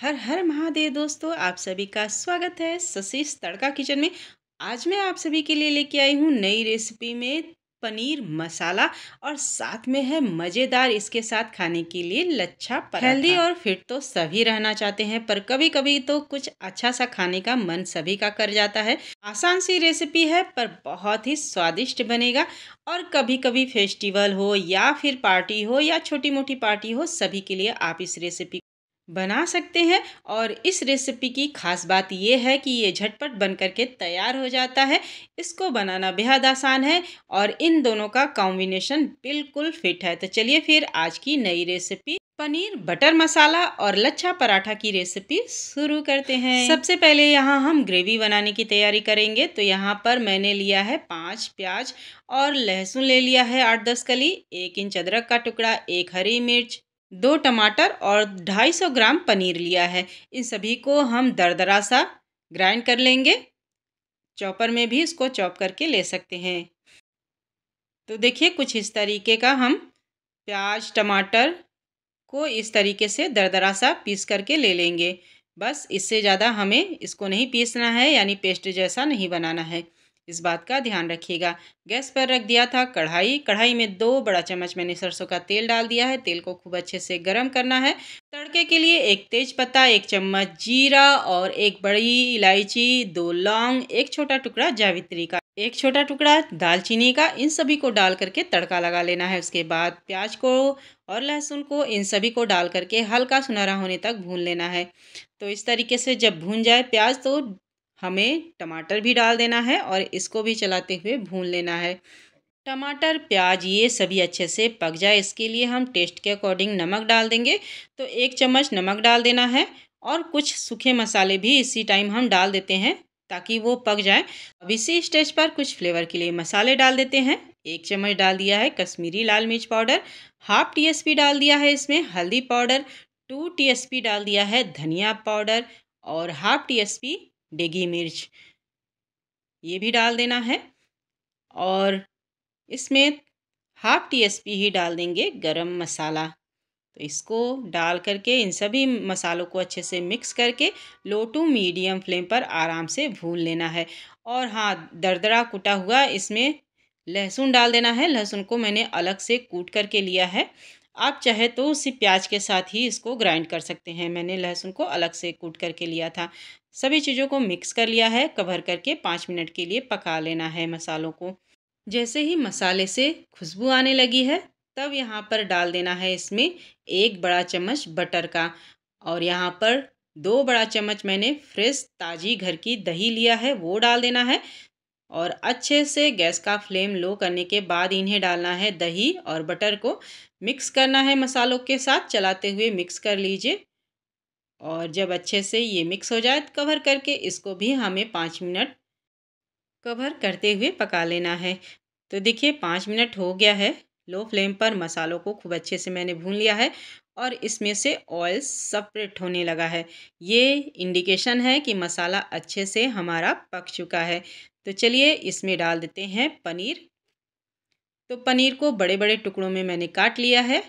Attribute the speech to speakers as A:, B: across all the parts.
A: हर हर महादेव दोस्तों आप सभी का स्वागत है सशिश तड़का किचन में आज मैं आप सभी के लिए लेके आई हूँ नई रेसिपी में पनीर मसाला और साथ में है मज़ेदार इसके साथ खाने के लिए लच्छा पराठा हेल्दी और फिट तो सभी रहना चाहते हैं पर कभी कभी तो कुछ अच्छा सा खाने का मन सभी का कर जाता है आसान सी रेसिपी है पर बहुत ही स्वादिष्ट बनेगा और कभी कभी फेस्टिवल हो या फिर पार्टी हो या छोटी मोटी पार्टी हो सभी के लिए आप इस रेसिपी बना सकते हैं और इस रेसिपी की खास बात यह है कि ये झटपट बन कर के तैयार हो जाता है इसको बनाना बेहद आसान है और इन दोनों का कॉम्बिनेशन बिल्कुल फिट है तो चलिए फिर आज की नई रेसिपी पनीर बटर मसाला और लच्छा पराठा की रेसिपी शुरू करते हैं सबसे पहले यहाँ हम ग्रेवी बनाने की तैयारी करेंगे तो यहाँ पर मैंने लिया है पाँच प्याज और लहसुन ले लिया है आठ दस कली एक इंच अदरक का टुकड़ा एक हरी मिर्च दो टमाटर और 250 ग्राम पनीर लिया है इन सभी को हम दरदरा सा ग्राइंड कर लेंगे चॉपर में भी इसको चॉप करके ले सकते हैं तो देखिए कुछ इस तरीके का हम प्याज टमाटर को इस तरीके से दरदरा सा पीस करके ले लेंगे बस इससे ज़्यादा हमें इसको नहीं पीसना है यानी पेस्ट जैसा नहीं बनाना है इस बात का ध्यान रखिएगा गैस पर रख दिया था कढ़ाई कढ़ाई में दो बड़ा चम्मच मैंने सरसों का तेल डाल दिया है तेल को खूब अच्छे से गर्म करना है तड़के के लिए एक तेज पत्ता एक चम्मच जीरा और एक बड़ी इलायची दो लौंग एक छोटा टुकड़ा जावित्री का एक छोटा टुकड़ा दालचीनी का इन सभी को डाल करके तड़का लगा लेना है उसके बाद प्याज को और लहसुन को इन सभी को डाल करके हल्का सुनहरा होने तक भून लेना है तो इस तरीके से जब भून जाए प्याज तो हमें टमाटर भी डाल देना है और इसको भी चलाते हुए भून लेना है टमाटर प्याज ये सभी अच्छे से पक जाए इसके लिए हम टेस्ट के अकॉर्डिंग नमक डाल देंगे तो एक चम्मच नमक डाल देना है और कुछ सूखे मसाले भी इसी टाइम हम डाल देते हैं ताकि वो पक जाए अब इसी स्टेज पर कुछ फ्लेवर के लिए मसाले डाल देते हैं एक चम्मच डाल दिया है कश्मीरी लाल मिर्च पाउडर हाफ पी डाल दिया है इसमें हल्दी पाउडर टू पी डाल दिया है धनिया पाउडर और हाफ पी डेगी मिर्च ये भी डाल देना है और इसमें हाफ टी एस पी ही डाल देंगे गरम मसाला तो इसको डाल करके इन सभी मसालों को अच्छे से मिक्स करके लो टू मीडियम फ्लेम पर आराम से भून लेना है और हाँ दरदरा कुटा हुआ इसमें लहसुन डाल देना है लहसुन को मैंने अलग से कूट करके लिया है आप चाहे तो उसी प्याज के साथ ही इसको ग्राइंड कर सकते हैं मैंने लहसुन को अलग से कूट करके लिया था सभी चीज़ों को मिक्स कर लिया है कवर करके पाँच मिनट के लिए पका लेना है मसालों को जैसे ही मसाले से खुशबू आने लगी है तब यहाँ पर डाल देना है इसमें एक बड़ा चम्मच बटर का और यहाँ पर दो बड़ा चम्मच मैंने फ्रेश ताज़ी घर की दही लिया है वो डाल देना है और अच्छे से गैस का फ्लेम लो करने के बाद इन्हें डालना है दही और बटर को मिक्स करना है मसालों के साथ चलाते हुए मिक्स कर लीजिए और जब अच्छे से ये मिक्स हो जाए कवर करके इसको भी हमें पाँच मिनट कवर करते हुए पका लेना है तो देखिए पाँच मिनट हो गया है लो फ्लेम पर मसालों को खूब अच्छे से मैंने भून लिया है और इसमें से ऑयल सपरेट होने लगा है ये इंडिकेशन है कि मसाला अच्छे से हमारा पक चुका है तो चलिए इसमें डाल देते हैं पनीर तो पनीर को बड़े बड़े टुकड़ों में मैंने काट लिया है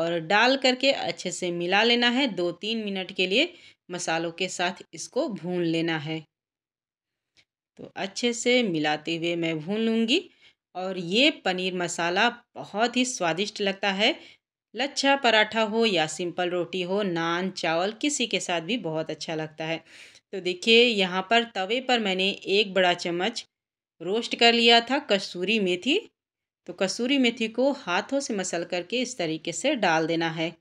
A: और डाल करके अच्छे से मिला लेना है दो तीन मिनट के लिए मसालों के साथ इसको भून लेना है तो अच्छे से मिलाते हुए मैं भून लूँगी और ये पनीर मसाला बहुत ही स्वादिष्ट लगता है लच्छा पराठा हो या सिंपल रोटी हो नान चावल किसी के साथ भी बहुत अच्छा लगता है तो देखिए यहाँ पर तवे पर मैंने एक बड़ा चम्मच रोस्ट कर लिया था कसूरी मेथी तो कसूरी मेथी को हाथों से मसल करके इस तरीके से डाल देना है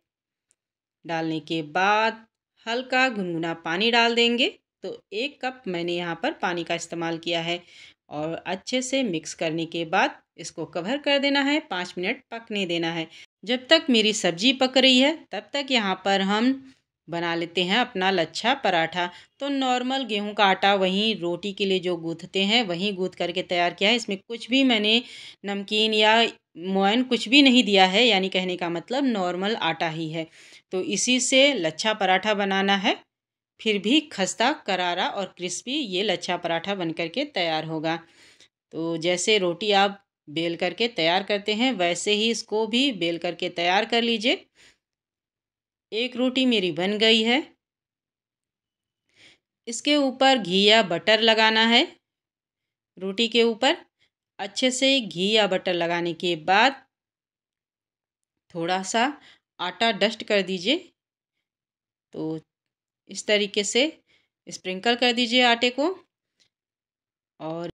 A: डालने के बाद हल्का गुनगुना पानी डाल देंगे तो एक कप मैंने यहाँ पर पानी का इस्तेमाल किया है और अच्छे से मिक्स करने के बाद इसको कवर कर देना है पाँच मिनट पकने देना है जब तक मेरी सब्जी पक रही है तब तक यहाँ पर हम बना लेते हैं अपना लच्छा पराठा तो नॉर्मल गेहूं का आटा वहीं रोटी के लिए जो गूँथते हैं वहीं गूँथ करके तैयार किया है इसमें कुछ भी मैंने नमकीन या मोइन कुछ भी नहीं दिया है यानी कहने का मतलब नॉर्मल आटा ही है तो इसी से लच्छा पराठा बनाना है फिर भी खस्ता करारा और क्रिस्पी ये लच्छा पराठा बन करके तैयार होगा तो जैसे रोटी आप बेल करके तैयार करते हैं वैसे ही इसको भी बेल करके तैयार कर लीजिए एक रोटी मेरी बन गई है इसके ऊपर घी या बटर लगाना है रोटी के ऊपर अच्छे से घी या बटर लगाने के बाद थोड़ा सा आटा डस्ट कर दीजिए तो इस तरीके से स्प्रिंकल कर दीजिए आटे को और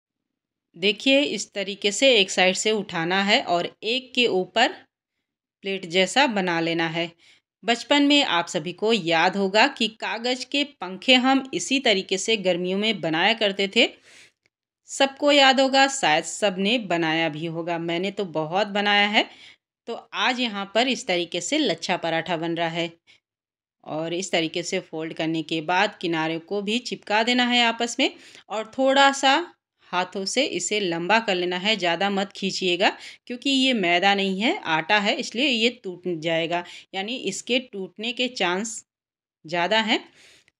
A: देखिए इस तरीके से एक साइड से उठाना है और एक के ऊपर प्लेट जैसा बना लेना है बचपन में आप सभी को याद होगा कि कागज़ के पंखे हम इसी तरीके से गर्मियों में बनाया करते थे सबको याद होगा शायद सब ने बनाया भी होगा मैंने तो बहुत बनाया है तो आज यहाँ पर इस तरीके से लच्छा पराठा बन रहा है और इस तरीके से फोल्ड करने के बाद किनारे को भी चिपका देना है आपस में और थोड़ा सा हाथों से इसे लंबा कर लेना है ज़्यादा मत खींचिएगा क्योंकि ये मैदा नहीं है आटा है इसलिए ये टूट जाएगा यानी इसके टूटने के चांस ज़्यादा हैं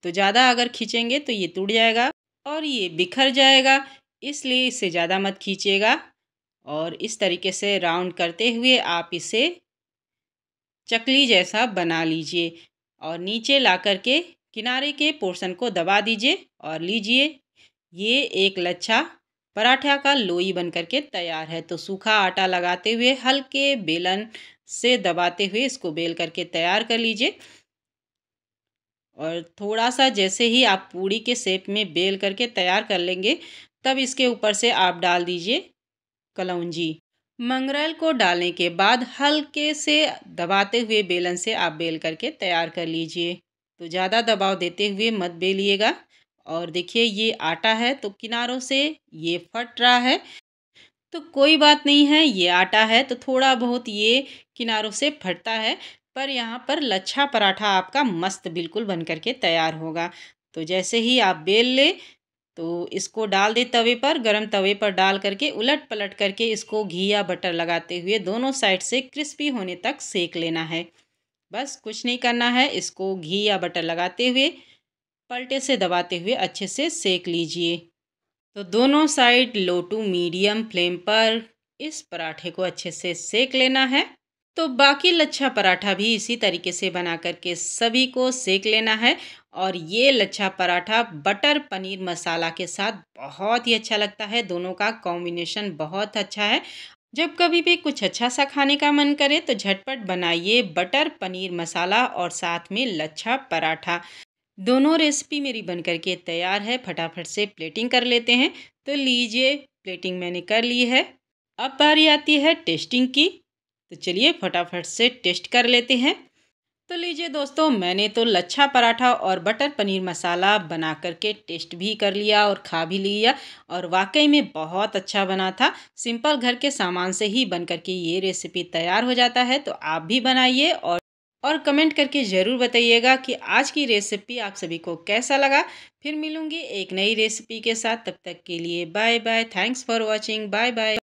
A: तो ज़्यादा अगर खींचेंगे तो ये टूट जाएगा और ये बिखर जाएगा इसलिए इसे ज़्यादा मत खींचिएगा और इस तरीके से राउंड करते हुए आप इसे चकली जैसा बना लीजिए और नीचे ला कर के किनारे के पोर्शन को दबा दीजिए और लीजिए ये एक लच्छा पराठा का लोई बन करके तैयार है तो सूखा आटा लगाते हुए हल्के बेलन से दबाते हुए इसको बेल करके तैयार कर लीजिए और थोड़ा सा जैसे ही आप पूड़ी के शेप में बेल करके तैयार कर लेंगे तब इसके ऊपर से आप डाल दीजिए कलौंजी मंगरेल को डालने के बाद हल्के से दबाते हुए बेलन से आप बेल करके तैयार कर लीजिए तो ज़्यादा दबाव देते हुए मत बेलिएगा और देखिए ये आटा है तो किनारों से ये फट रहा है तो कोई बात नहीं है ये आटा है तो थोड़ा बहुत ये किनारों से फटता है पर यहाँ पर लच्छा पराठा आपका मस्त बिल्कुल बन करके तैयार होगा तो जैसे ही आप बेल ले तो इसको डाल दे तवे पर गरम तवे पर डाल करके उलट पलट करके इसको घी या बटर लगाते हुए दोनों साइड से क्रिस्पी होने तक सेक लेना है बस कुछ नहीं करना है इसको घी या बटर लगाते हुए पलटे से दबाते हुए अच्छे से सेक लीजिए तो दोनों side low to medium flame पर इस पराठे को अच्छे से सेक लेना है तो बाकी लच्छा पराठा भी इसी तरीके से बना करके सभी को सेक लेना है और ये लच्छा पराठा बटर पनीर मसाला के साथ बहुत ही अच्छा लगता है दोनों का कॉम्बिनेशन बहुत अच्छा है जब कभी भी कुछ अच्छा सा खाने का मन करे तो झटपट बनाइए बटर पनीर मसाला और साथ में लच्छा पराठा दोनों रेसिपी मेरी बन करके तैयार है फटाफट से प्लेटिंग कर लेते हैं तो लीजिए प्लेटिंग मैंने कर ली है अब बारी आती है टेस्टिंग की तो चलिए फटाफट से टेस्ट कर लेते हैं तो लीजिए दोस्तों मैंने तो लच्छा पराठा और बटर पनीर मसाला बना करके टेस्ट भी कर लिया और खा भी लिया और वाकई में बहुत अच्छा बना था सिंपल घर के सामान से ही बन करके ये रेसिपी तैयार हो जाता है तो आप भी बनाइए और और कमेंट करके ज़रूर बताइएगा कि आज की रेसिपी आप सभी को कैसा लगा फिर मिलूँगी एक नई रेसिपी के साथ तब तक के लिए bye bye thanks for watching bye bye